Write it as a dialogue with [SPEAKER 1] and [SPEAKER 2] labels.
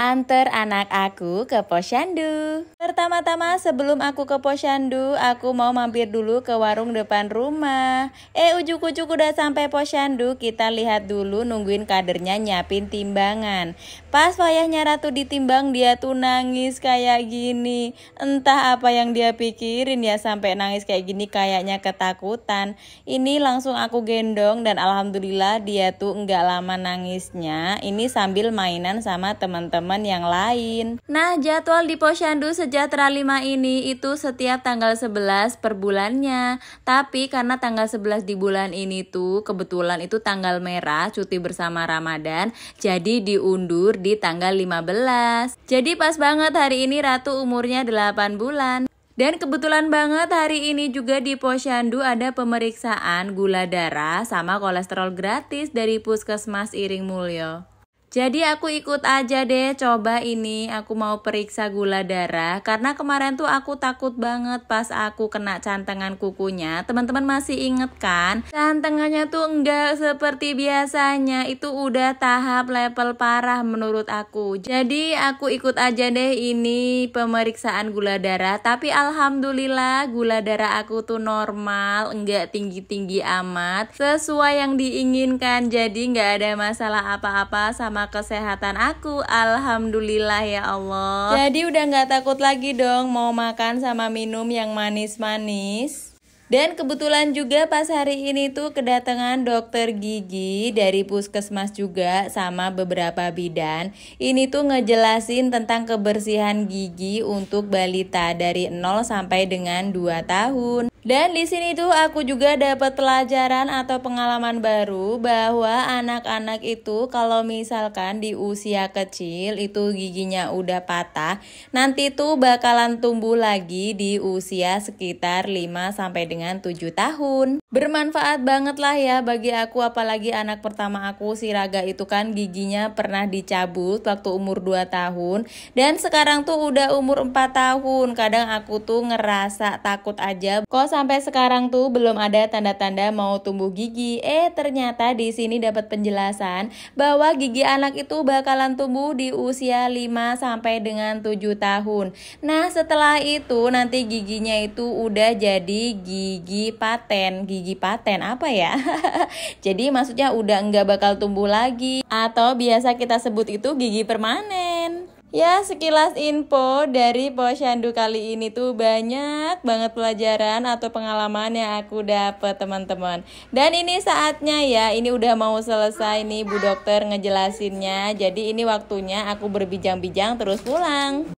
[SPEAKER 1] antar anak aku ke posyandu. Pertama-tama sebelum aku ke posyandu, aku mau mampir dulu ke warung depan rumah. Eh ujuk-ujuk udah sampai posyandu, kita lihat dulu nungguin kadernya nyapin timbangan. Pas wayahnya Ratu ditimbang, dia tuh nangis kayak gini. Entah apa yang dia pikirin ya sampai nangis kayak gini kayaknya ketakutan. Ini langsung aku gendong dan alhamdulillah dia tuh nggak lama nangisnya. Ini sambil mainan sama teman-teman teman-teman yang lain. Nah, jadwal di Posyandu Sejahtera 5 ini itu setiap tanggal 11 per bulannya. Tapi karena tanggal 11 di bulan ini tuh kebetulan itu tanggal merah cuti bersama Ramadan, jadi diundur di tanggal 15. Jadi pas banget hari ini Ratu umurnya 8 bulan. Dan kebetulan banget hari ini juga di Posyandu ada pemeriksaan gula darah sama kolesterol gratis dari Puskesmas Iring Mulyo. Jadi aku ikut aja deh coba ini aku mau periksa gula darah karena kemarin tuh aku takut banget pas aku kena cantengan kukunya. Teman-teman masih inget kan? Cantengannya tuh enggak seperti biasanya itu udah tahap level parah menurut aku. Jadi aku ikut aja deh ini pemeriksaan gula darah tapi alhamdulillah gula darah aku tuh normal enggak tinggi-tinggi amat sesuai yang diinginkan jadi nggak ada masalah apa-apa sama sama kesehatan aku Alhamdulillah ya Allah Jadi udah gak takut lagi dong mau makan sama minum yang manis-manis dan kebetulan juga pas hari ini tuh kedatangan dokter gigi dari puskesmas juga sama beberapa bidan. Ini tuh ngejelasin tentang kebersihan gigi untuk balita dari 0 sampai dengan 2 tahun. Dan di sini tuh aku juga dapat pelajaran atau pengalaman baru bahwa anak-anak itu kalau misalkan di usia kecil itu giginya udah patah, nanti tuh bakalan tumbuh lagi di usia sekitar 5 sampai dengan 7 tahun. Bermanfaat banget lah ya bagi aku apalagi anak pertama aku si Raga itu kan giginya pernah dicabut waktu umur 2 tahun dan sekarang tuh udah umur 4 tahun. Kadang aku tuh ngerasa takut aja kok sampai sekarang tuh belum ada tanda-tanda mau tumbuh gigi. Eh ternyata di sini dapat penjelasan bahwa gigi anak itu bakalan tumbuh di usia 5 sampai dengan 7 tahun. Nah, setelah itu nanti giginya itu udah jadi gigi paten. Gigi gigi paten apa ya? Jadi maksudnya udah nggak bakal tumbuh lagi atau biasa kita sebut itu gigi permanen. Ya sekilas info dari posyandu kali ini tuh banyak banget pelajaran atau pengalaman yang aku dapet teman-teman Dan ini saatnya ya ini udah mau selesai nih Bu Dokter ngejelasinnya Jadi ini waktunya aku berbijang-bijang terus pulang